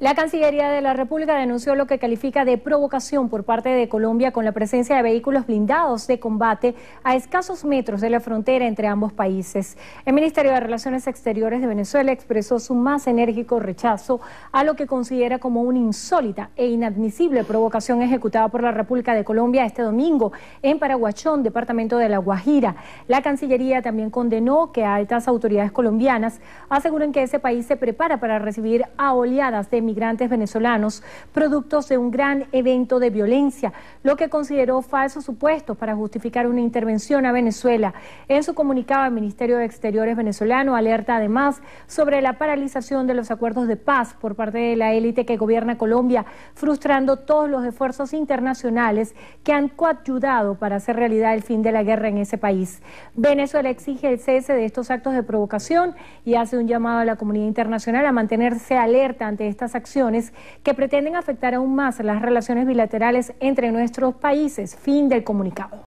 La Cancillería de la República denunció lo que califica de provocación por parte de Colombia con la presencia de vehículos blindados de combate a escasos metros de la frontera entre ambos países. El Ministerio de Relaciones Exteriores de Venezuela expresó su más enérgico rechazo a lo que considera como una insólita e inadmisible provocación ejecutada por la República de Colombia este domingo en Paraguachón, departamento de La Guajira. La Cancillería también condenó que altas autoridades colombianas aseguren que ese país se prepara para recibir a oleadas de ...migrantes venezolanos, productos de un gran evento de violencia, lo que consideró falsos supuestos para justificar una intervención a Venezuela. En su comunicado, el Ministerio de Exteriores venezolano alerta además sobre la paralización de los acuerdos de paz por parte de la élite que gobierna Colombia, frustrando todos los esfuerzos internacionales que han coayudado para hacer realidad el fin de la guerra en ese país. Venezuela exige el cese de estos actos de provocación y hace un llamado a la comunidad internacional a mantenerse alerta ante estas acciones que pretenden afectar aún más las relaciones bilaterales entre nuestros países. Fin del comunicado.